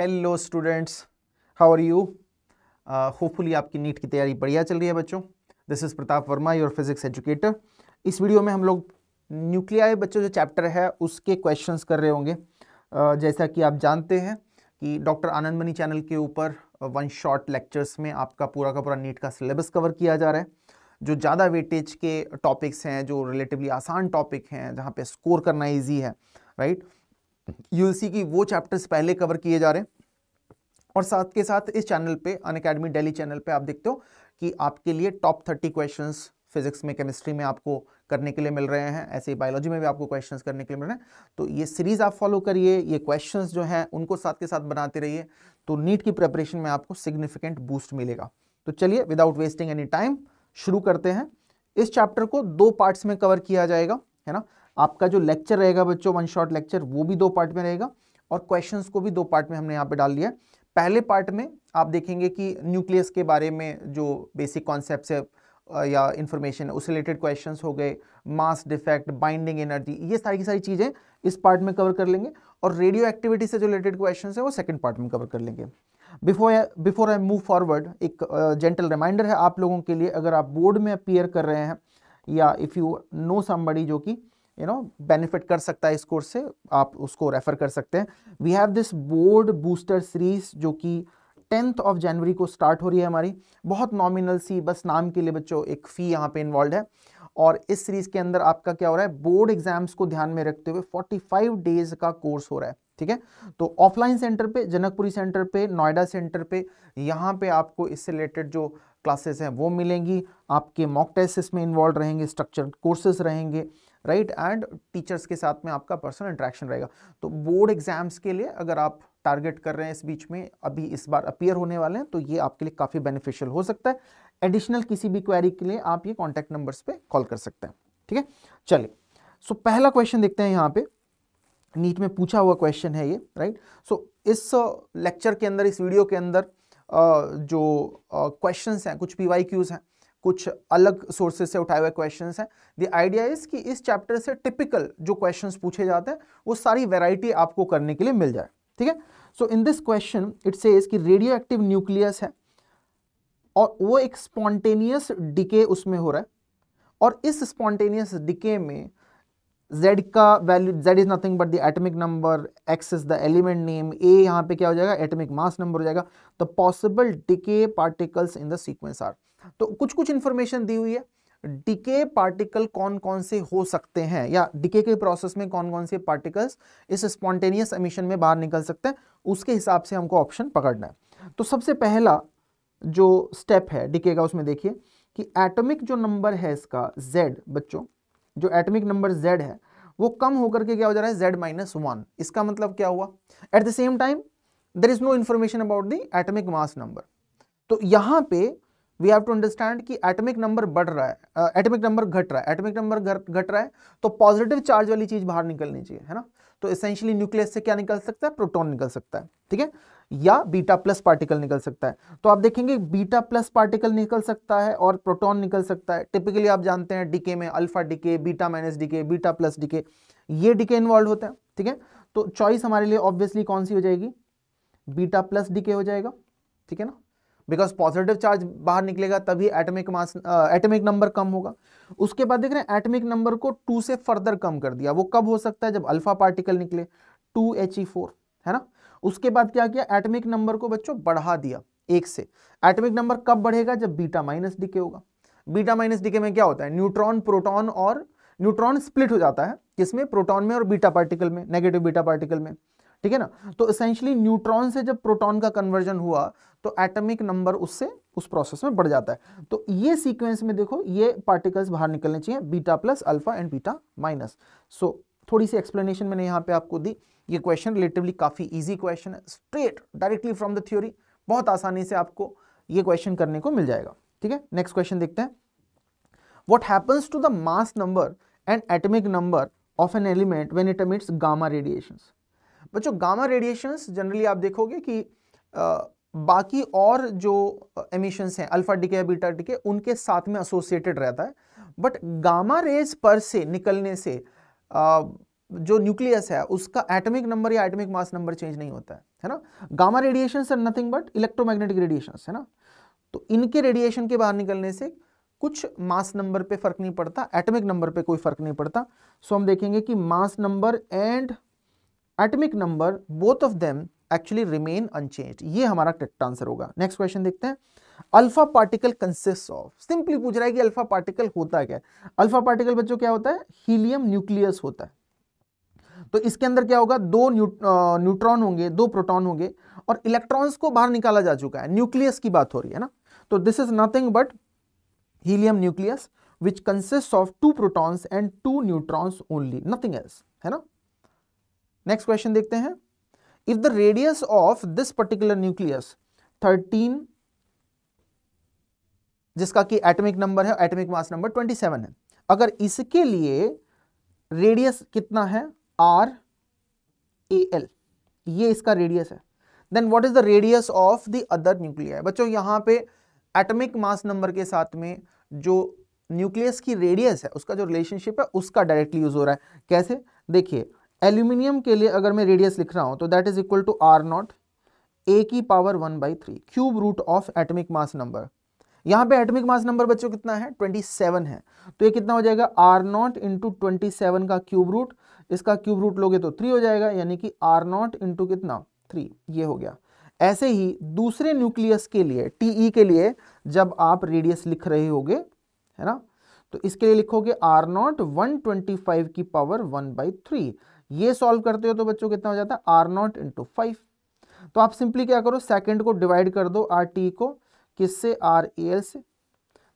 Hello students how are you hopefully आपकी NEET की तैयारी बढ़िया चल रही है बच्चों this is Pratap Varma your physics educator इस वीडियो में हम लोग न्यूक्लियाई बच्चों जो चैप्टर है उसके क्वेश्चंस कर रहे होंगे uh, जैसा कि आप जानते हैं कि डॉक्टर आनंद मनी चैनल के ऊपर वन शॉर्ट लेक्चर्स में आपका पूरा का पूरा नीट का सिलेबस कवर किया जा रहा है जो ज़्यादा वेटेज के टॉपिक्स हैं जो रिलेटिवली आसान टॉपिक हैं जहाँ पे स्कोर करना ईजी है राइट right? यूएलसी की वो चैप्टर्स पहले कवर किए जा रहे हैं और साथ के साथ इस चैनल पे अन अकेडमी डेली चैनल पे आप देखते हो कि आपके लिए टॉप थर्टी क्वेश्चन फिजिक्स में केमिस्ट्री में आपको करने के लिए मिल रहे हैं ऐसे ही बायोलॉजी में भी आपको क्वेश्चंस करने के लिए मिल रहे हैं तो ये सीरीज़ आप फॉलो करिए ये क्वेश्चंस जो हैं उनको साथ के साथ बनाते रहिए तो नीट की प्रिपरेशन में आपको सिग्निफिकेंट बूस्ट मिलेगा तो चलिए विदाउट वेस्टिंग एनी टाइम शुरू करते हैं इस चैप्टर को दो पार्ट्स में कवर किया जाएगा है ना आपका जो लेक्चर रहेगा बच्चों वन शॉर्ट लेक्चर वो भी दो पार्ट में रहेगा और क्वेश्चंस को भी दो पार्ट में हमने यहाँ पे डाल लिया पहले पार्ट में आप देखेंगे कि न्यूक्लियस के बारे में जो बेसिक कॉन्सेप्ट है या इन्फॉर्मेशन उस रिलेटेड क्वेश्चन हो गए मास डिफेक्ट बाइंडिंग एनर्जी ये सारी की सारी चीज़ें इस पार्ट में कवर कर लेंगे और रेडियो एक्टिविटी से जो रिलेटेड क्वेश्चन है वो सेकेंड पार्ट में कवर कर लेंगे before before I move forward एक जेंटल रिमाइंडर है आप लोगों के लिए अगर आप बोर्ड में अपीयर कर रहे हैं या इफ़ यू नो समबडी जो कि यू नो बेनिफिट कर सकता है इस कोर्स से आप उसको रेफर कर सकते हैं we have this board booster series जो कि टेंथ ऑफ जनवरी को स्टार्ट हो रही है हमारी बहुत नॉमिनल सी बस नाम के लिए बच्चों एक फ़ी यहाँ पे इन्वॉल्व है और इस सीरीज़ के अंदर आपका क्या हो रहा है बोर्ड एग्जाम्स को ध्यान में रखते हुए 45 डेज का कोर्स हो रहा है ठीक है तो ऑफलाइन सेंटर पे जनकपुरी सेंटर पे नोएडा सेंटर पे यहाँ पे आपको इससे रिलेटेड जो क्लासेस हैं वो मिलेंगी आपके मॉक टेस्ट इसमें इन्वॉल्व रहेंगे स्ट्रक्चर कोर्सेज रहेंगे राइट एंड टीचर्स के साथ में आपका पर्सनल इंट्रैक्शन रहेगा तो बोर्ड एग्जाम्स के लिए अगर आप टारगेट कर रहे हैं इस बीच में अभी इस बार अपियर होने वाले हैं तो ये आपके लिए काफ़ी बेनिफिशियल हो सकता है एडिशनल किसी भी क्वेरी के लिए आप ये कॉन्टैक्ट नंबर्स पर कॉल कर सकते हैं ठीक है चलिए सो पहला क्वेश्चन देखते हैं यहाँ पे नीट में पूछा हुआ क्वेश्चन है ये राइट सो so, इस लेक्चर के अंदर इस वीडियो के अंदर जो क्वेश्चंस हैं कुछ पी वाई क्यूज़ हैं कुछ अलग सोर्सेज से उठाए हुए क्वेश्चंस हैं द आइडिया इज कि इस चैप्टर से टिपिकल जो क्वेश्चंस पूछे जाते हैं वो सारी वैरायटी आपको करने के लिए मिल जाए ठीक है so in this question it says कि रेडियो एक्टिव न्यूक्लियस है और वो एक स्पॉन्टेनियस डिके उसमें हो रहा है और इस स्पॉन्टेनियस डिके में z का value z is nothing but the atomic number x is the element name a यहाँ पे क्या हो जाएगा एटमिक मास नंबर हो जाएगा तो possible decay particles in the sequence are तो कुछ कुछ इन्फॉर्मेशन दी हुई है डिके पार्टिकल कौन कौन से हो सकते हैं या डिके के प्रोसेस में कौन कौन से पार्टिकल्स इस स्पॉन्टेनियस एमिशन में बाहर निकल सकते हैं उसके हिसाब से हमको ऑप्शन पकड़ना है तो सबसे पहला जो स्टेप है डिके का उसमें देखिए कि एटॉमिक जो नंबर है इसका जेड बच्चों जो एटमिक नंबर जेड है वो कम होकर के क्या हो जा रहा है जेड माइनस वन इसका मतलब क्या हुआ at the same time there is no information about the atomic mass number तो यहाँ पे वी हैव टू अंडरस्टैंड कि एटमिक नंबर बढ़ रहा है एटमिक नंबर घट रहा है एटमिक नंबर घट रहा है तो पॉजिटिव चार्ज वाली चीज बाहर निकलनी चाहिए है ना तो एसेंशियली न्यूक्लियस से क्या निकल सकता है प्रोटॉन निकल सकता है ठीक है या बीटा प्लस पार्टिकल निकल सकता है तो आप देखेंगे बीटा प्लस पार्टिकल निकल सकता है और प्रोटॉन निकल सकता है टिपिकली आप जानते हैं डीके में alpha decay beta minus decay beta plus decay ये डीके इन्वॉल्व होते हैं ठीक है तो चॉइस हमारे लिए ऑब्वियसली कौन सी हो जाएगी बीटा प्लस डीके हो जाएगा ठीक है ना बिकॉज पॉजिटिव चार्ज बाहर निकलेगा तभी एटमिक मास एटमिक नंबर कम होगा उसके बाद देख रहे हैं एटमिक नंबर को टू से फर्दर कम कर दिया वो कब हो सकता है जब अल्फा पार्टिकल निकले टू एच ई फोर है ना उसके बाद क्या किया एटमिक नंबर को बच्चों बढ़ा दिया एक से एटमिक नंबर कब बढ़ेगा जब बीटा माइनस डी के होगा बीटा माइनस डी के में क्या होता है न्यूट्रॉन प्रोटॉन और न्यूट्रॉन स्प्लिट हो जाता है किसमें प्रोटॉन में और बीटा पार्टिकल में नेगेटिव बीटा पार्टिकल में ठीक है ना तो इसेंशली न्यूट्रॉन से जब प्रोटॉन का कन्वर्जन हुआ तो एटमिक नंबर उससे उस प्रोसेस में बढ़ जाता है तो ये सीक्वेंस में देखो ये पार्टिकल्स बाहर निकलने चाहिए beta plus alpha and beta minus so थोड़ी सी एक्सप्लेनेशन मैंने यहाँ पे आपको दी ये क्वेश्चन रिलेटिवली काफ़ी इजी क्वेश्चन है straight directly from the theory बहुत आसानी से आपको ये क्वेश्चन करने को मिल जाएगा ठीक है नेक्स्ट क्वेश्चन देखते हैं what happens to the mass number and atomic number of an element when it emits gamma radiation बच्चों गामा रेडिएशन जनरली आप देखोगे कि आ, बाकी और जो एमिशंस हैं अल्फा डिके बीटा डिके उनके साथ में एसोसिएटेड रहता है बट गामा रेज पर से निकलने से आ, जो न्यूक्लियस है उसका एटॉमिक नंबर या एटॉमिक मास नंबर चेंज नहीं होता है है ना gamma radiation are nothing but electromagnetic radiation है ना तो इनके रेडिएशन के बाहर निकलने से कुछ मास नंबर पे फर्क नहीं पड़ता एटॉमिक नंबर पे कोई फर्क नहीं पड़ता सो हम देखेंगे कि mass number and atomic number both of them actually remain unchanged ये हमारा करेक्ट आंसर होगा नेक्स्ट क्वेश्चन देखते हैं alpha particle consist of simply पूछ रहा है कि अल्फा पार्टिकल होता क्या है अल्फा पार्टिकल बच्चों क्या होता है हीलियम न्यूक्लियस होता है तो इसके अंदर क्या होगा दो न्यूट्रॉन होंगे दो प्रोटॉन होंगे और इलेक्ट्रॉन्स को बाहर निकाला जा चुका है न्यूक्लियस की बात हो रही है ना तो this is nothing but helium nucleus which consist of two protons and two neutrons only nothing else है ना नेक्स्ट क्वेश्चन देखते हैं if the radius of this particular nucleus thirteen जिसका कि एटॉमिक नंबर है एटॉमिक मास नंबर सेवन है अगर इसके लिए रेडियस कितना है आर ए एल ये इसका रेडियस है then what is the radius of the other nuclear बच्चों यहाँ पे एटमिक मास नंबर के साथ में जो न्यूक्लियस की रेडियस है उसका जो रिलेशनशिप है उसका डायरेक्टली यूज हो रहा है कैसे देखिए एल्यूमिनियम के लिए अगर मैं रेडियस लिख रहा हूँ तो that is equal to R not A की power one by three cube root of atomic mass number यहाँ पे एटमिक मास नंबर बच्चों कितना है 27 है तो ये कितना हो जाएगा आर नॉट इंटू ट्वेंटी का क्यूब रूट इसका क्यूब रूट लोगे तो थ्री हो जाएगा यानी कि आर नॉट इंटू कितना थ्री ये हो गया ऐसे ही दूसरे न्यूक्लियस के लिए टी e के लिए जब आप रेडियस लिख रहे होगे है ना तो इसके लिए लिखोगे R naught one twenty five की पावर वन बाई थ्री ये सॉल्व करते हो तो बच्चों कितना हो जाता है आर नॉट इंटू फाइव तो आप सिंपली क्या करो सेकंड को डिवाइड कर दो आर टी e को किससे आर ए एल से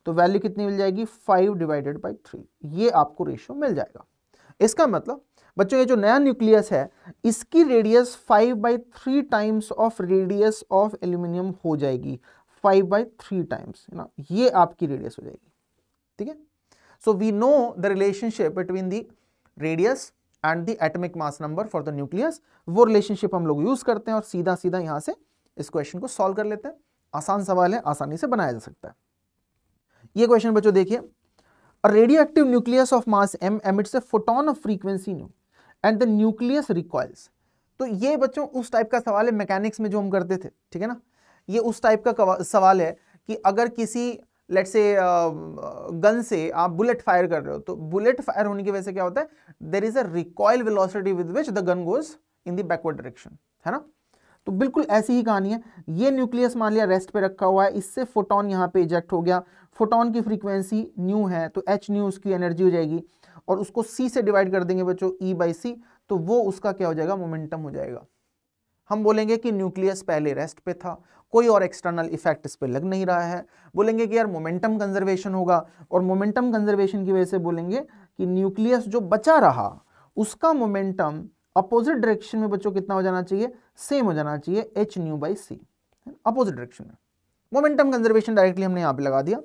तो वैल्यू कितनी मिल जाएगी फाइव डिवाइडेड बाई थ्री ये आपको रेशियो मिल जाएगा इसका मतलब बच्चों ये जो नया न्यूक्लियस है इसकी radius five by three times of radius of aluminium हो जाएगी फाइव बाई थ्री टाइम्स ना ये आपकी रेडियस हो जाएगी ठीक है so we know the relationship between the radius and the atomic mass number for the nucleus वो रिलेशनशिप हम लोग यूज करते हैं और सीधा सीधा यहाँ से इस क्वेश्चन को सॉल्व कर लेते हैं आसान सवाल है आसानी से बनाया जा सकता है ये क्वेश्चन बच्चों देखिए radio active nucleus of mass M emits a photon of frequency nu and the nucleus recoils तो ये बच्चों उस टाइप का सवाल है मैकेनिक्स में जो हम करते थे ठीक है ना ये उस टाइप का सवाल है कि अगर किसी लेट से गन से आप बुलेट फायर कर रहे हो तो बुलेट फायर होने की वजह से क्या होता है there is a recoil velocity with which the gun goes in the backward direction है ना तो बिल्कुल ऐसी ही कहानी है ये न्यूक्लियस मान लिया रेस्ट पे रखा हुआ है इससे फोटोन यहाँ पे इजेक्ट हो गया फोटोन की फ्रीक्वेंसी न्यू है तो एच न्यू उसकी एनर्जी हो जाएगी और उसको सी से डिवाइड कर देंगे बच्चों ई बाई सी तो वो उसका क्या हो जाएगा मोमेंटम हो जाएगा हम बोलेंगे कि न्यूक्लियस पहले रेस्ट पे था कोई और एक्सटर्नल इफेक्ट इस पर लग नहीं रहा है बोलेंगे कि यार मोमेंटम कंजर्वेशन होगा और मोमेंटम कंजर्वेशन की वजह से बोलेंगे कि न्यूक्लियस जो बचा रहा उसका मोमेंटम अपोजिट डायरेक्शन में बच्चों कितना हो जाना चाहिए सेम हो जाना चाहिए H nu by C opposite direction में मोमेंटम कंजर्वेशन डायरेक्टली हमने यहाँ पे लगा दिया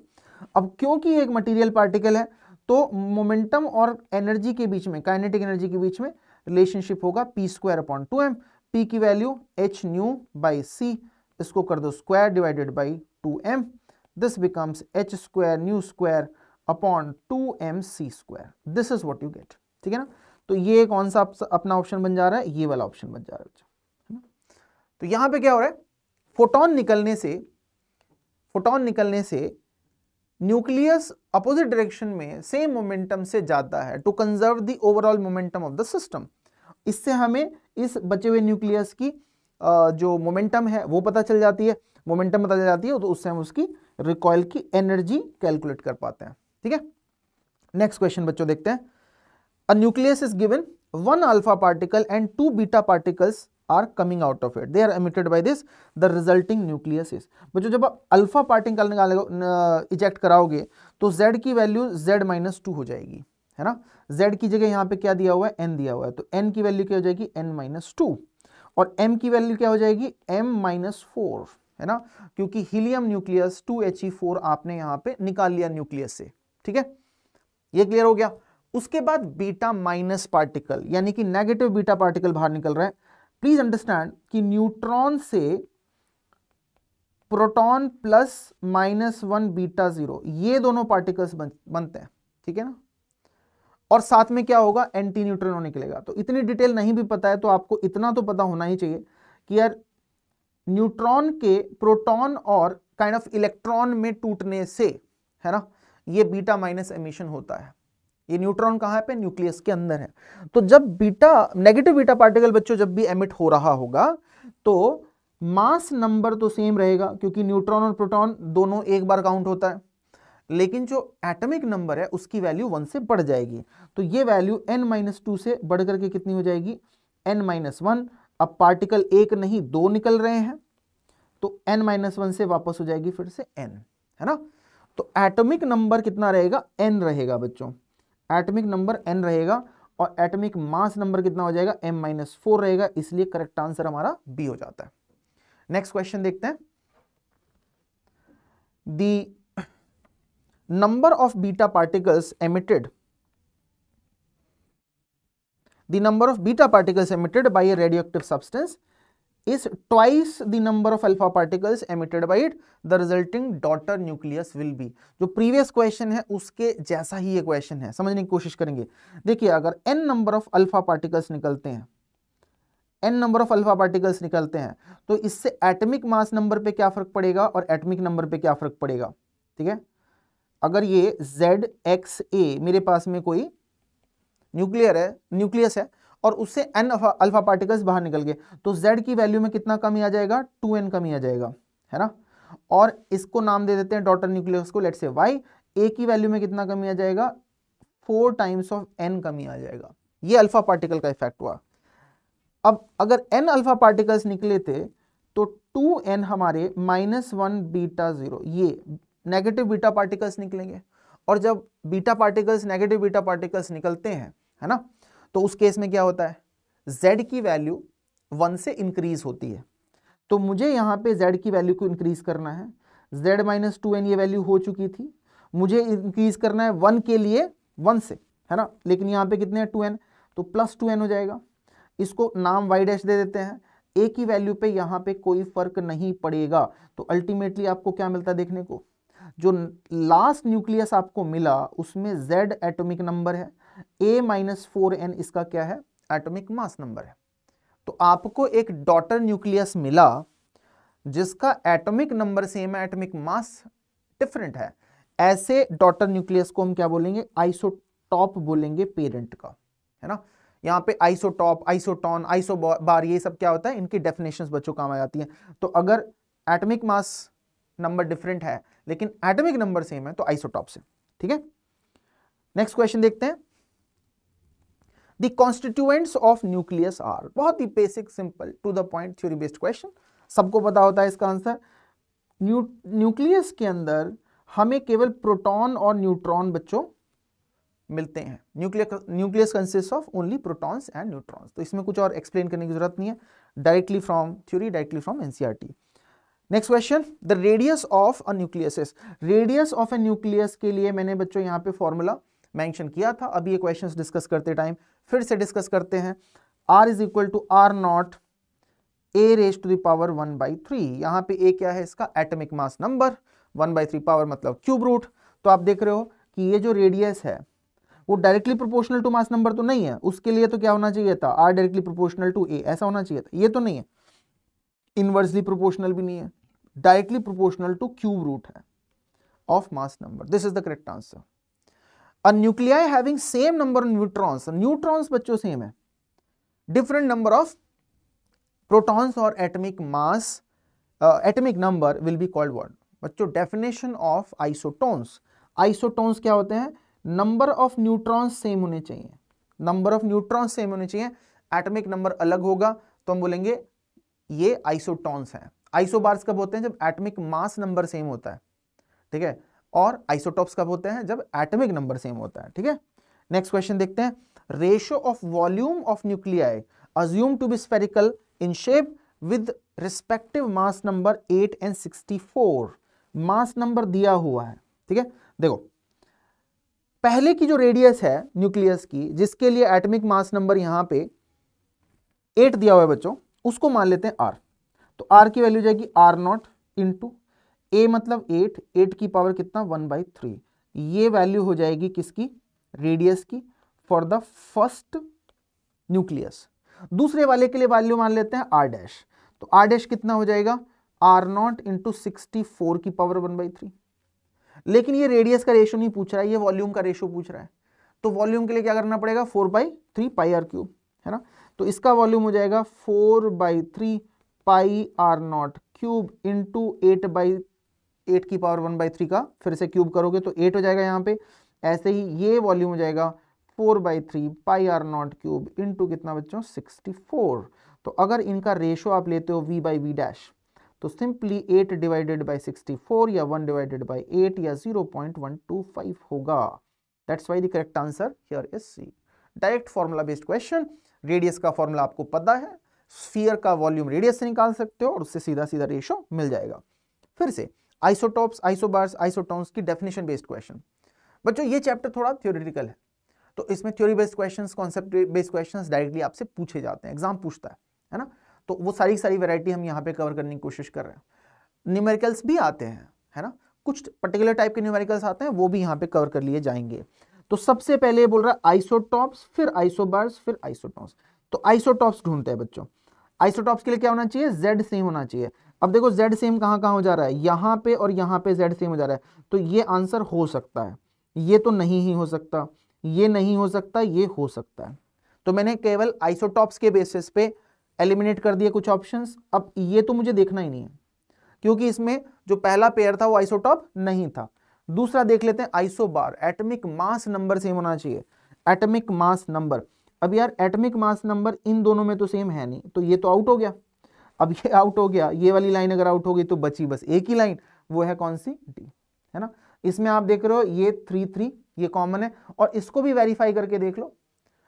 अब क्योंकि एक मटेरियल पार्टिकल है तो मोमेंटम और एनर्जी के बीच में काइनेटिक एनर्जी के बीच में रिलेशनशिप होगा P square upon two m P की value H nu by C इसको कर दो square divided by two m this becomes H square nu square upon two m C square this is what you get ठीक है ना तो ये कौन सा अपना ऑप्शन बन जा रहा है ये वाला ऑप्शन बन जा रहा है तो यहां पे क्या हो रहा है फोटोन निकलने से फोटोन निकलने से न्यूक्लियस अपोजिट डायरेक्शन में सेम मोमेंटम से जाता है to conserve the overall momentum of the system इससे हमें इस बचे हुए न्यूक्लियस की जो मोमेंटम है वो पता चल जाती है मोमेंटम पता चल जाती है तो उससे हम उसकी रिकॉयल की एनर्जी कैलकुलेट कर पाते हैं ठीक है नेक्स्ट क्वेश्चन बच्चों देखते हैं a nucleus is given one alpha particle and two beta particles are coming out of it they are emitted by this the resulting nucleus is बच्चों जब आप अल्फा पार्टिकल निकाले इजेक्ट कराओगे तो z की वैल्यू z माइनस टू हो जाएगी है ना z की जगह यहाँ पे क्या दिया हुआ है n दिया हुआ है तो n की वैल्यू क्या हो जाएगी n माइनस टू और m की वैल्यू क्या हो जाएगी m माइनस फोर है ना क्योंकि helium nucleus two H E four आपने यहाँ पे निकाल लिया न्यूक्लियस से ठीक है ये क्लियर हो गया उसके बाद बीटा माइनस पार्टिकल यानी कि नेगेटिव बीटा पार्टिकल बाहर निकल रहा है प्लीज अंडरस्टैंड कि न्यूट्रॉन से proton plus minus one beta zero ये दोनों पार्टिकल्स बन, बनते हैं ठीक है ना और साथ में क्या होगा एंटी न्यूट्रॉन निकलेगा तो इतनी डिटेल नहीं भी पता है तो आपको इतना तो पता होना ही चाहिए कि यार न्यूट्रॉन के प्रोटॉन और काइंड ऑफ इलेक्ट्रॉन में टूटने से है ना ये बीटा माइनस एमिशन होता है ये न्यूट्रॉन कहाँ पे न्यूक्लियस के अंदर है तो जब बीटा नेगेटिव बीटा पार्टिकल बच्चों जब भी एमिट हो रहा होगा तो मास नंबर तो सेम रहेगा क्योंकि न्यूट्रॉन और प्रोटॉन दोनों एक बार काउंट होता है लेकिन जो एटॉमिक नंबर है उसकी वैल्यू वन से बढ़ जाएगी तो ये वैल्यू एन माइनस टू से बढ़ करके कितनी हो जाएगी एन माइनस वन अब पार्टिकल एक नहीं दो निकल रहे हैं तो एन माइनस वन से वापस हो जाएगी फिर से एन है ना तो एटॉमिक नंबर कितना रहेगा एन रहेगा बच्चों एटमिक नंबर एन रहेगा और एटमिक मास नंबर कितना हो जाएगा एम माइनस फोर रहेगा इसलिए करेक्ट आंसर हमारा बी हो जाता है नेक्स्ट क्वेश्चन देखते हैं the number of beta particles emitted the number of beta particles emitted by a radioactive substance is twice the number of alpha particles emitted by it the resulting daughter nucleus will be जो previous question है उसके जैसा ही ये question है समझने की कोशिश करेंगे देखिए अगर n number of alpha particles निकलते हैं n number of alpha particles निकलते हैं तो इससे एटमिक मास नंबर पे क्या फर्क पड़ेगा और एटमिक नंबर पे क्या फर्क पड़ेगा ठीक है अगर ये जेड एक्स ए मेरे पास में कोई न्यूक्लियर है न्यूक्लियस है और उससे एन अल्फा पार्टिकल्स बाहर निकल गए तो जेड की वैल्यू में कितना कमी आ जाएगा टू एन कमी आ जाएगा है ना और इसको नाम दे देते हैं डॉटर न्यूक्लियस को लेट से वाई ए की वैल्यू में कितना कमी आ जाएगा फोर टाइम्स ऑफ एन कमी आ जाएगा ये अल्फा पार्टिकल का इफेक्ट हुआ अब अगर एन अल्फा पार्टिकल्स निकले थे तो टू एन हमारे माइनस वन बीटा जीरो ये नेगेटिव बीटा पार्टिकल्स निकलेंगे और जब beta particles negative beta particles निकलते हैं है ना तो उस केस में क्या होता है जेड की वैल्यू वन से इंक्रीज होती है तो मुझे यहाँ पे जेड की वैल्यू को इंक्रीज करना है जेड माइनस टू एन ये वैल्यू हो चुकी थी मुझे इंक्रीज करना है वन के लिए वन से है ना लेकिन यहाँ पे कितने हैं टू एन तो प्लस टू एन हो जाएगा इसको नाम वाई डैश दे देते हैं ए की वैल्यू पे यहाँ पे कोई फर्क नहीं पड़ेगा तो अल्टीमेटली आपको क्या मिलता है देखने को जो लास्ट न्यूक्लियस आपको मिला उसमें जेड एटॉमिक नंबर है ए माइनस फोर एन इसका क्या है एटॉमिक मास नंबर है तो आपको एक डॉटर न्यूक्लियस मिला जिसका एटॉमिक नंबर सेम है एटॉमिक मास डिफरेंट है ऐसे डॉटर न्यूक्लियस को हम क्या बोलेंगे आइसोटॉप बोलेंगे पेरेंट का है ना यहाँ पे आइसोटॉप आइसोटॉन आइसो बार ये सब क्या होता है इनकी डेफिनेशन बच्चों काम आ जाती तो है तो अगर एटमिक मास नंबर डिफरेंट है लेकिन एटमिक नंबर सेम है तो आइसोटॉप से ठीक है नेक्स्ट क्वेश्चन देखते हैं The constituents of nucleus are बहुत ही basic simple to the point theory based question सबको पता होता है इसका आंसर न्यूक्लियस के अंदर हमें केवल प्रोटॉन और न्यूट्रॉन बच्चों मिलते हैं nucleus consist of only protons and neutrons तो इसमें कुछ और एक्सप्लेन करने की जरूरत नहीं है directly from theory directly from NCERT next question the radius of a nucleus radius of a nucleus के लिए मैंने बच्चों यहाँ पे फॉर्मूला मेंशन किया था अभी ये क्वेश्चंस डिस्कस करते टाइम फिर से डिस्कस करते हैं R is equal to R not A raise to the power one by three यहाँ पे ए क्या है इसका atomic mass number one by three power मतलब क्यूब रूट तो आप देख रहे हो कि ये जो रेडियस है वो directly proportional to mass number तो नहीं है उसके लिए तो क्या होना चाहिए था R directly proportional to A ऐसा होना चाहिए था ये तो नहीं है इनवर्सली प्रोपोर्शनल भी नहीं है directly proportional to cube root है of mass number this is the correct answer nuclei having same number of neutrons neutrons बच्चों सेम है डिफरेंट नंबर ऑफ प्रोटॉन्स और atomic mass atomic number will be called word बच्चों definition of isotones isotones क्या होते हैं number of neutrons same होने चाहिए number of neutrons same होने चाहिए एटमिक नंबर अलग होगा तो हम बोलेंगे ये आइसोटॉन्स है आइसोबार्स कब होते हैं जब एटमिक मास नंबर सेम होता है ठीक है और आइसोटॉप्स कब होते हैं जब एटमिक नंबर सेम होता है ठीक है नेक्स्ट क्वेश्चन देखते हैं ratio of volume of nuclei assume to be spherical in shape with respective mass number eight and sixty four mass number दिया हुआ है ठीक है देखो पहले की जो रेडियस है न्यूक्लियस की जिसके लिए एटमिक मास नंबर यहां पे एट दिया हुआ है बच्चों उसको मान लेते हैं आर तो आर की वैल्यू जाएगी आर नॉट इंटू ए मतलब एट एट की पावर कितना वन बाई थ्री ये वैल्यू हो जाएगी किसकी रेडियस की फॉर द फर्स्ट न्यूक्लियस दूसरे वाले के लिए वैल्यू मान लेते हैं आर डैश तो आर डैश कितना हो जाएगा R not into sixty four की पावर वन बाई थ्री लेकिन ये रेडियस का रेशो नहीं पूछ रहा है ये वॉल्यूम का रेशो पूछ रहा है तो वॉल्यूम के लिए क्या करना पड़ेगा four by three pi R cube है ना तो इसका वॉल्यूम हो जाएगा four by three pi R not cube into eight by eight की पावर वन बाई थ्री का फिर से क्यूब करोगे तो एट हो जाएगा यहाँ पे ऐसे ही ये वॉल्यूम हो जाएगा four by three pi R not cube into कितना बच्चों सिक्सटी फोर तो अगर इनका रेशो आप लेते हो वी बाई वी डैश तो simply eight divided by sixty four या वन डिवाइडेड बाई एट या zero point one two five होगा that's why the correct answer here is C direct formula based question radius का formula आपको पता है sphere का volume radius से निकाल सकते हो और उससे सीधा सीधा रेशो मिल जाएगा फिर से आइसोटॉप्स आइसोबार्स आइसोटॉन्स की डेफिनेशन बेस्ड क्वेश्चन बच्चों ये चैप्टर थोड़ा थ्योरेटिकल है तो इसमें theory based questions concept based questions directly आपसे पूछे जाते हैं एग्जाम पूछता है है ना तो वो सारी सारी वैरायटी हम यहाँ पे कवर करने की कोशिश कर रहे हैं न्यूमेरिकल्स भी आते हैं है ना कुछ पर्टिकुलर टाइप के न्यूमेरिकल्स आते हैं वो भी यहाँ पे कवर कर लिए जाएंगे तो सबसे पहले बोल रहा है आइसोटॉप्स फिर आइसोबार्स फिर आइसोटॉन्स तो आइसोटॉप्स ढूंढते हैं बच्चों आइसोटॉप्स के लिए क्या होना चाहिए जेड सेम होना चाहिए अब देखो जेड सेम कहाँ कहाँ हो जा रहा है यहाँ पे और यहाँ पे जेड सेम हो जा रहा है तो ये आंसर हो सकता है ये तो नहीं ही हो सकता ये नहीं हो सकता ये हो सकता है तो मैंने केवल आइसोटॉप्स के बेसिस पे एलिमिनेट कर दिए कुछ ऑप्शंस अब ये तो मुझे देखना ही नहीं है क्योंकि इसमें जो पहला पेयर था वो आइसोटॉप नहीं था दूसरा देख लेते हैं isobar atomic mass number same होना चाहिए एटमिक मास नंबर अब यार एटमिक मास नंबर इन दोनों में तो सेम है नहीं तो ये तो आउट हो गया अब ये आउट हो गया ये वाली लाइन अगर आउट हो गई तो बची बस एक ही लाइन वो है कौन सी डी है ना इसमें आप देख रहे हो ये थ्री थ्री ये कॉमन है और इसको भी वेरीफाई करके देख लो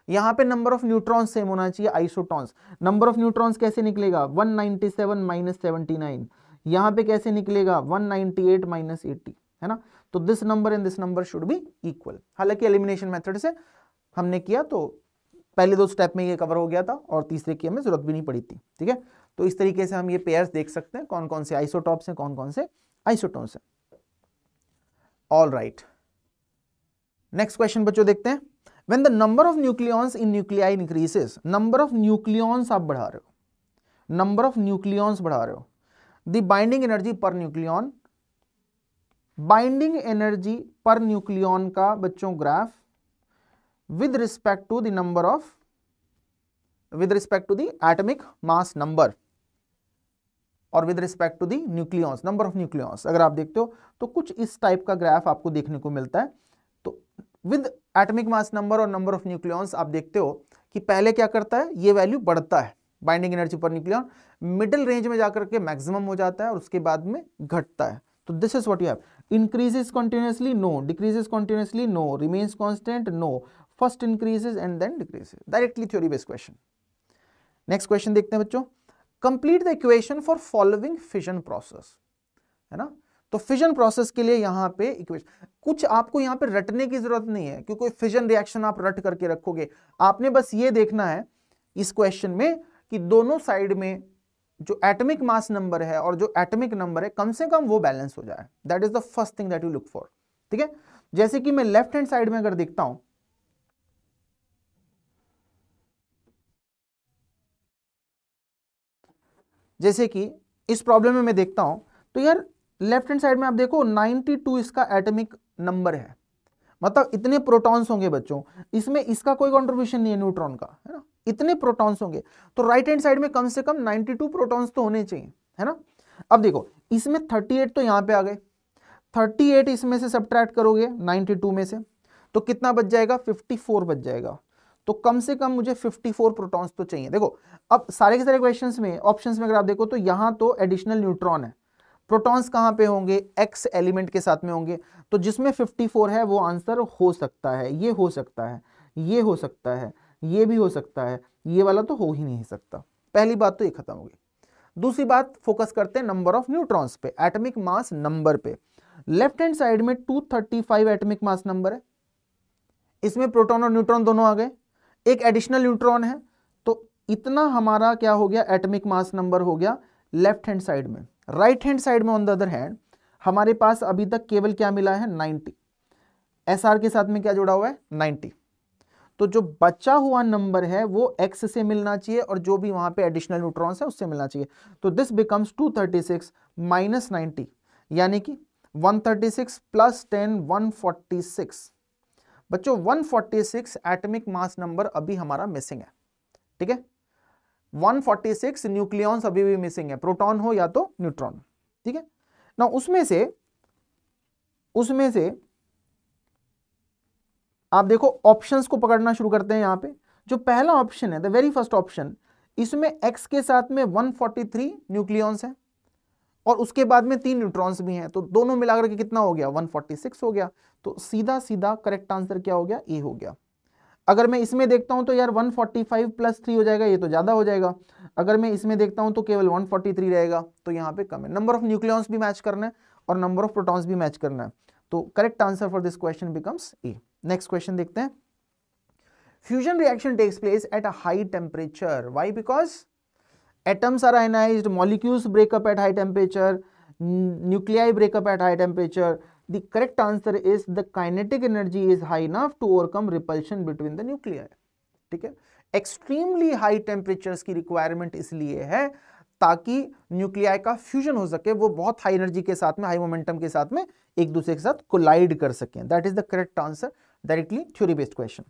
यहाँ पे नंबर ऑफ न्यूट्रॉन्स सेम होना चाहिए आइसोटॉन्स नंबर ऑफ न्यूट्रॉन्स कैसे निकलेगा 197 ninety seven minus seventy nine यहाँ पे कैसे निकलेगा 198 नाइनटी एट माइनस एट्टी है ना तो this number and this number should be equal हालांकि एलिमिनेशन मेथड से हमने किया तो पहले दो स्टेप में ये कवर हो गया था और तीसरे की हमें जरूरत भी नहीं पड़ी थी ठीक है तो इस तरीके से हम ये पेयर देख सकते हैं कौन कौन से आइसोटॉप्स हैं कौन कौन से आइसोटॉप्स हैं ऑल राइट नेक्स्ट क्वेश्चन बच्चों देखते हैं when the number of nucleons in nuclei increases number of nucleons आप बढ़ा रहे हो नंबर ऑफ न्यूक्लियॉन्स बढ़ा रहे हो the binding energy per nucleon binding energy per nucleon का बच्चों graph with respect to the number of with respect to the atomic mass number और with respect to the nucleons number of nucleons अगर आप देखते हो तो कुछ इस टाइप का ग्राफ आपको देखने को मिलता है तो विद एटमिक मास नंबर और नंबर ऑफ न्यूक्लियॉन्स आप देखते हो कि पहले क्या करता है ये वैल्यू बढ़ता है binding energy per nucleon middle range में जाकर के मैक्सिमम हो जाता है और उसके बाद में घटता है तो this is what you have increases continuously no decreases continuously no remains constant no first increases and then decreases directly theory based question next question देखते हैं बच्चों complete the equation for following fission process है ना तो fission process के लिए यहां पे इक्वेशन कुछ आपको यहां पे रटने की जरूरत नहीं है क्योंकि फिजन रिएक्शन आप रट करके रखोगे आपने बस ये देखना है इस क्वेश्चन में कि दोनों साइड में जो एटमिक मास नंबर है और जो एटमिक नंबर है कम से कम वो बैलेंस हो जाए that is the first thing that you look for ठीक है जैसे कि मैं लेफ्ट हैंड साइड में अगर देखता हूं जैसे कि इस प्रॉब्लम में मैं देखता हूँ तो यार लेफ्ट हैंड साइड में आप देखो 92 इसका एटमिक नंबर है मतलब इतने प्रोटॉन्स होंगे बच्चों इसमें इसका कोई कंट्रीब्यूशन नहीं है न्यूट्रॉन का है ना इतने प्रोटॉन्स होंगे तो राइट हैंड साइड में कम से कम 92 प्रोटॉन्स तो होने चाहिए है ना अब देखो इसमें 38 तो यहाँ पे आ गए 38 इसमें से सब्ट्रैक्ट करोगे 92 में से तो कितना बच जाएगा 54 बच जाएगा तो कम से कम मुझे 54 प्रोटॉन्स तो चाहिए देखो अब सारे के सारे क्वेश्चंस में ऑप्शंस में अगर आप देखो तो यहाँ तो एडिशनल न्यूट्रॉन है प्रोटॉन्स कहाँ पे होंगे एक्स एलिमेंट के साथ में होंगे तो जिसमें 54 है वो आंसर हो सकता है ये हो सकता है ये हो सकता है ये भी हो सकता है ये वाला तो हो ही नहीं सकता पहली बात तो ये खत्म हो गई दूसरी बात फोकस करते हैं नंबर ऑफ न्यूट्रॉन्स पे एटमिक मास नंबर पे लेफ्ट हैंड साइड में 235 एटमिक मास नंबर है इसमें प्रोटॉन और न्यूट्रॉन दोनों आ गए एक एडिशनल न्यूट्रॉन है तो इतना हमारा क्या हो गया एटमिक मास नंबर हो गया लेफ्ट हैंड साइड में राइट हैंड साइड में ऑन द अदर हैंड हमारे पास अभी तक केवल क्या मिला है 90 एसआर के साथ में क्या जुड़ा हुआ है 90 तो जो बचा हुआ नंबर है वो एक्स से मिलना चाहिए और जो भी वहां पे एडिशनल न्यूट्रॉन्स है उससे मिलना चाहिए तो this becomes 236 thirty six minus ninety यानी कि 136 प्लस टेन वन बच्चों 146 एटमिक मास नंबर अभी हमारा मिसिंग है ठीक है 146 न्यूक्लियॉन्स अभी भी मिसिंग है प्रोटॉन हो या तो न्यूट्रॉन ठीक है ना उसमें से उसमें से आप देखो ऑप्शंस को पकड़ना शुरू करते हैं यहां पे जो पहला ऑप्शन है द वेरी फर्स्ट ऑप्शन इसमें एक्स के साथ में 143 न्यूक्लियॉन्स है और उसके बाद में तीन न्यूट्रॉन्स भी हैं तो दोनों मिलाकर के कितना हो गया 146 हो गया तो सीधा सीधा करेक्ट आंसर क्या हो गया ए हो गया अगर मैं इसमें देखता हूं तो यार 145 प्लस थ्री हो जाएगा ये तो ज़्यादा हो जाएगा अगर मैं इसमें देखता हूं तो केवल 143 रहेगा तो यहाँ पे कम है नंबर ऑफ न्यूक्लियॉन्स भी मैच करना है और नंबर ऑफ प्रोटॉन्स भी मैच करना है तो correct answer for this question becomes A next question देखते हैं fusion reaction takes place at a high temperature why because atoms are ionize molecules break up at high temperature nuclei break up at high temperature the correct answer is the kinetic energy is high enough to overcome repulsion between the nuclei ठीक है extremely high temperature की requirement इसलिए है ताकि nuclei का fusion हो सके वो बहुत हाई एनर्जी के साथ में हाई मोमेंटम के साथ में एक दूसरे के साथ कोलाइड कर सकें that is the correct answer directly theory based question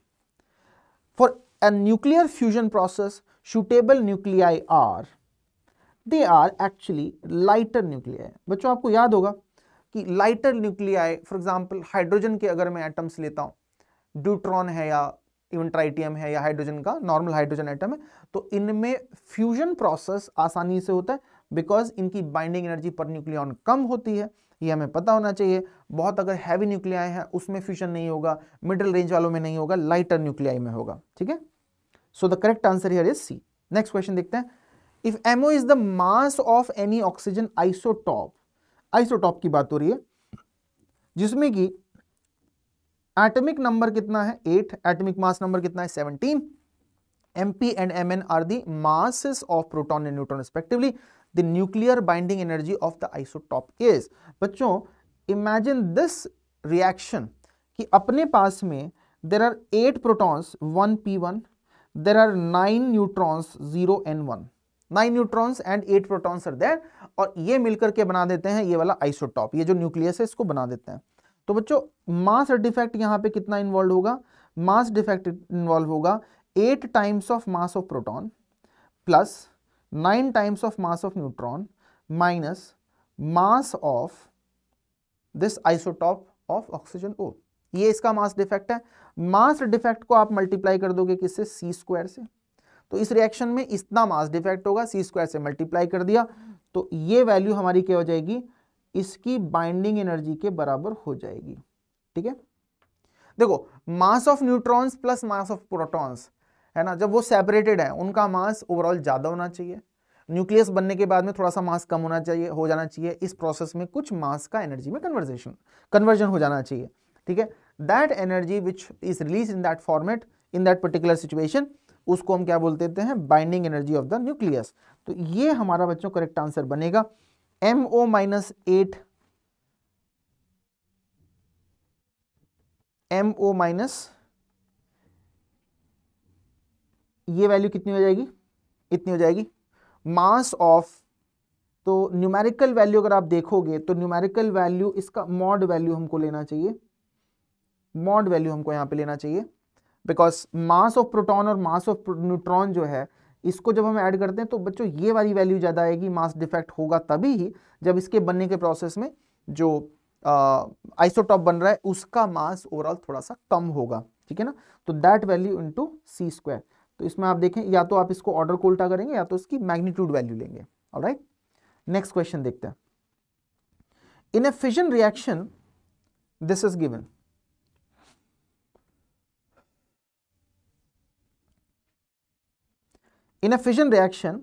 for a nuclear fusion process suitable nuclei are they are actually lighter nuclei बच्चों आपको याद होगा कि lighter nuclei for example hydrogen के अगर मैं एटम्स लेता हूँ ड्यूट्रॉन है या इवन ट्राइटियम है या हाइड्रोजन का नॉर्मल हाइड्रोजन आइटम है तो इनमें फ्यूजन प्रोसेस आसानी से होता है बिकॉज इनकी बाइंडिंग एनर्जी पर न्यूक्लियन कम होती है ये हमें पता होना चाहिए बहुत अगर हैवी न्यूक्लियाई है उसमें फ्यूजन नहीं होगा मिडिल रेंज वालों में नहीं होगा लाइटर न्यूक्लियाई में होगा ठीक है so the correct answer here is C next question देखते हैं if M O is the mass of any oxygen isotope isotope की बात हो रही है जिसमें कि एटमिक नंबर कितना है एट एटमिक मास नंबर कितना है seventeen MP and Mn are the masses of proton and neutron respectively The nuclear binding energy of the isotope is बच्चों इमेजिन दिस रिएक्शन कि अपने पास में there are eight protons one P one there are nine neutrons zero N one nine neutrons and eight protons are there और ये मिलकर के बना देते हैं ये वाला आइसोटॉप ये जो न्यूक्लियस है इसको बना देते हैं तो बच्चों मास डिफेक्ट यहाँ पे कितना इन्वॉल्व होगा मास डिफेक्ट इन्वॉल्व होगा eight times of mass of proton plus nine times of mass of neutron minus mass of this isotope of oxygen O ये इसका मास डिफेक्ट है मास डिफेक्ट को आप मल्टीप्लाई कर दोगे किससे सी स्क्वायर से तो इस रिएक्शन में इतना मास डिफेक्ट होगा सी स्क्वायर से मल्टीप्लाई कर दिया तो ये वैल्यू हमारी क्या हो जाएगी इसकी बाइंडिंग एनर्जी के बराबर हो जाएगी ठीक है देखो mass of neutrons plus mass of protons है ना जब वो सेपरेटेड है उनका मास ओवरऑल ज़्यादा होना चाहिए न्यूक्लियस बनने के बाद में थोड़ा सा मास कम होना चाहिए हो जाना चाहिए इस प्रोसेस में कुछ मास का एनर्जी में कन्वर्जेशन कन्वर्जन हो जाना चाहिए ठीक है that energy which is release in that format in that particular situation उसको हम क्या बोलते हैं binding energy of the nucleus तो ये हमारा बच्चों करेक्ट आंसर बनेगा M O minus eight M O minus ये वैल्यू कितनी हो जाएगी इतनी हो जाएगी मास ऑफ तो न्यूमेरिकल वैल्यू अगर आप देखोगे तो न्यूमेरिकल वैल्यू इसका मॉड वैल्यू हमको लेना चाहिए मॉड वैल्यू हमको यहाँ पे लेना चाहिए बिकॉज मास ऑफ प्रोटॉन और मास ऑफ न्यूट्रॉन जो है इसको जब हम ऐड करते हैं तो बच्चों ये वाली वैल्यू ज़्यादा आएगी मास डिफेक्ट होगा तभी ही जब इसके बनने के प्रोसेस में जो आइसोटॉप बन रहा है उसका मास ओवरऑल थोड़ा सा कम होगा ठीक है ना तो that value into C square तो इसमें आप देखें या तो आप इसको ऑर्डर को उल्टा करेंगे या तो इसकी मैग्नीट्यूड वैल्यू लेंगे और नेक्स्ट क्वेश्चन देखते हैं in a fission reaction this is given in a fission reaction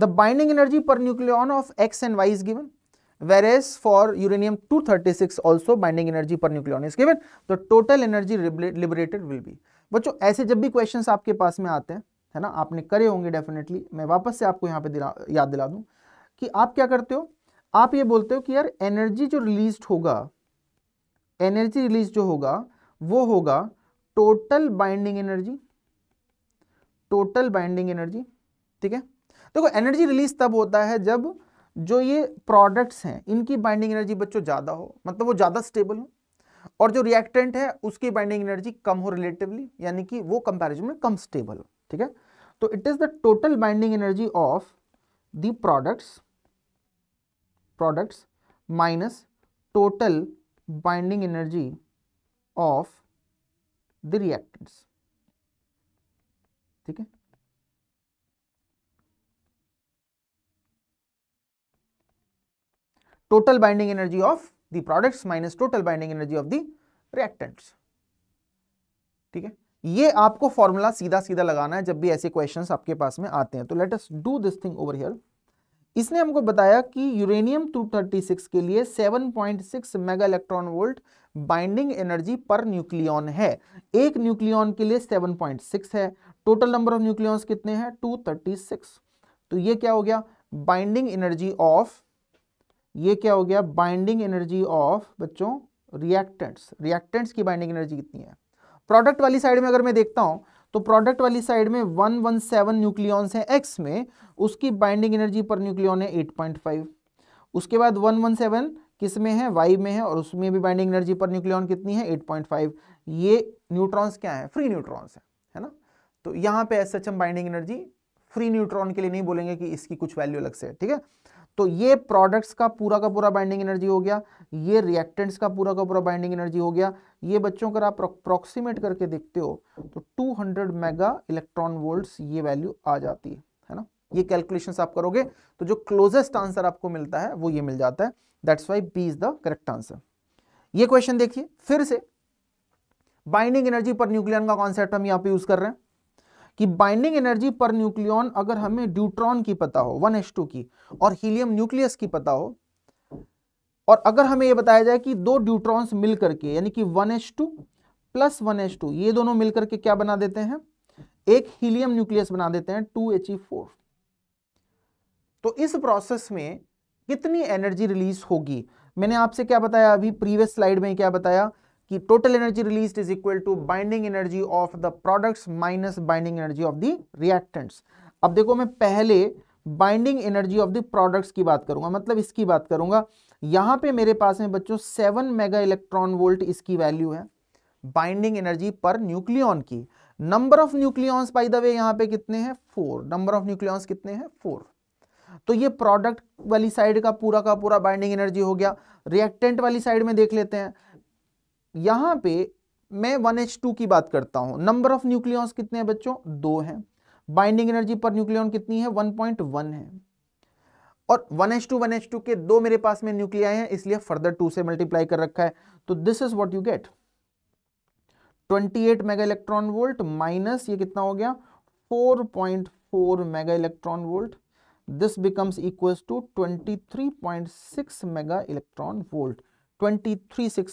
the binding energy per nucleon of X and Y is given whereas for uranium two thirty six also binding energy per nucleon is given the total energy liberated will be बच्चों ऐसे जब भी questions आपके पास में आते हैं है ना आपने करे होंगे डेफिनेटली मैं वापस से आपको यहाँ पे दिला याद दिला दूँ कि आप क्या करते हो आप ये बोलते हो कि यार एनर्जी जो रिलीज होगा एनर्जी रिलीज जो होगा वो होगा total binding energy total binding energy ठीक है देखो एनर्जी रिलीज तब होता है जब जो ये प्रोडक्ट्स हैं इनकी बाइंडिंग एनर्जी बच्चों ज़्यादा हो मतलब वो ज़्यादा स्टेबल हो और जो रिएक्टेंट है उसकी बाइंडिंग एनर्जी कम हो रिलेटिवली यानी कि वो कंपेरिजन में कम स्टेबल हो ठीक है तो it is the total binding energy of the products products minus total binding energy of the reactants ठीक है total binding energy of the products minus total binding energy of the reactants. ठीक है ये आपको फॉर्मूला सीधा सीधा लगाना है जब भी ऐसे क्वेश्चंस आपके पास में आते हैं तो let us do this thing over here इसने हमको बताया कि यूरेनियम 236 के लिए 7.6 mega electron volt binding energy per nucleon है एक न्यूक्लियॉन के लिए 7.6 है टोटल नंबर ऑफ न्यूक्लियॉन्स कितने हैं 236 तो ये क्या हो गया बाइंडिंग एनर्जी ऑफ ये क्या हो गया बाइंडिंग एनर्जी ऑफ बच्चों रिएक्टेंट्स रिएक्टेंट्स की बाइंडिंग एनर्जी कितनी है प्रोडक्ट वाली साइड में अगर मैं देखता हूँ तो प्रोडक्ट वाली साइड में वन वन सेवन न्यूक्लियॉन्स है एक्स में उसकी बाइंडिंग एनर्जी पर न्यूक्लियॉन है एट पॉइंट फाइव उसके बाद वन वन सेवन किस में है वाई में है और उसमें भी बाइंडिंग एनर्जी पर न्यूक्लियॉन कितनी है एट पॉइंट फाइव ये न्यूट्रॉन्स क्या है फ्री न्यूट्रॉन्स है है ना तो यहाँ पे एस हम बाइंडिंग एनर्जी फ्री न्यूट्रॉन के लिए नहीं बोलेंगे कि इसकी कुछ वैल्यू अलग से है ठीक है तो ये प्रोडक्ट्स का पूरा का पूरा बाइंडिंग एनर्जी हो गया ये रिएक्टेंट्स का पूरा का पूरा बाइंडिंग एनर्जी हो गया ये बच्चों अगर आप अप्रोक्सीमेट करके देखते हो तो 200 मेगा इलेक्ट्रॉन वोल्ट्स ये वैल्यू आ जाती है है ना ये कैलकुलेशंस आप करोगे तो जो क्लोजेस्ट आंसर आपको मिलता है वो ये मिल जाता है that's why B is the correct answer ये क्वेश्चन देखिए फिर से बाइंडिंग एनर्जी पर न्यूक्लियन का कॉन्सेप्ट हम यहाँ पे यूज कर रहे हैं कि बाइंडिंग एनर्जी पर न्यूक्लियॉन अगर हमें ड्यूट्रॉन की पता हो वन एस टू की और हीलियम न्यूक्लियस की पता हो और अगर हमें यह बताया जाए कि दो ड्यूट्रॉन्स मिलकर के यानी कि one H two plus one S two ये दोनों मिलकर के क्या बना देते हैं एक हीलियम न्यूक्लियस बना देते हैं टू एच ई फोर तो इस प्रोसेस में कितनी एनर्जी रिलीज होगी मैंने आपसे क्या बताया अभी प्रीवियस स्लाइड में क्या बताया कि total energy release is equal to binding energy of the products minus binding energy of the reactants अब देखो मैं पहले binding energy of the products की बात करूंगा मतलब इसकी बात करूंगा यहां पे मेरे पास में बच्चों सेवन मेगा इलेक्ट्रॉन वोल्ट इसकी वैल्यू है बाइंडिंग एनर्जी पर न्यूक्लियॉन की number of nucleons by the way यहां पे कितने हैं फोर नंबर ऑफ न्यूक्लियॉन्स कितने हैं फोर तो ये प्रोडक्ट वाली साइड का पूरा का पूरा बाइंडिंग एनर्जी हो गया रिएक्टेंट वाली साइड में देख लेते हैं यहां पे मैं 1H2 की बात करता हूं नंबर ऑफ न्यूक्लियॉन्स कितने हैं बच्चों दो हैं बाइंडिंग एनर्जी पर न्यूक्लियॉन कितनी है 1.1 है और 1H2 1H2 के दो मेरे पास में न्यूक्लिया हैं इसलिए फर्दर टू से मल्टीप्लाई कर रखा है तो this is what you get 28 mega electron volt minus ये कितना हो गया 4.4 mega electron volt this becomes equals to 23.6 mega electron volt 23.6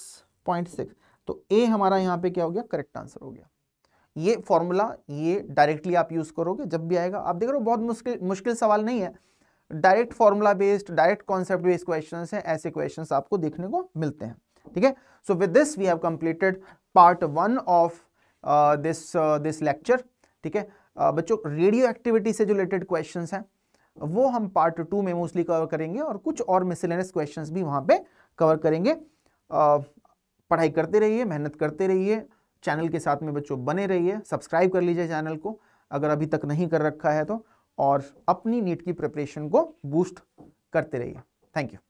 point six तो ए हमारा यहाँ पे क्या हो गया करेक्ट आंसर हो गया ये फॉर्मूला ये डायरेक्टली आप यूज़ करोगे जब भी आएगा आप देख रहे हो बहुत मुश्किल मुश्किल सवाल नहीं है direct formula based direct concept based question है ऐसे क्वेश्चन आपको देखने को मिलते हैं ठीक है so with this we have completed part one of this this lecture ठीक है uh, बच्चों रेडियो एक्टिविटी से जो रिलेटेड क्वेश्चन हैं वो हम पार्ट टू में मोस्टली कवर करेंगे और कुछ और मिसलेनियस क्वेश्चंस भी वहाँ पे कवर करेंगे uh, पढ़ाई करते रहिए मेहनत करते रहिए चैनल के साथ में बच्चों बने रहिए सब्सक्राइब कर लीजिए चैनल को अगर अभी तक नहीं कर रखा है तो और अपनी नीट की प्रिपरेशन को बूस्ट करते रहिए थैंक यू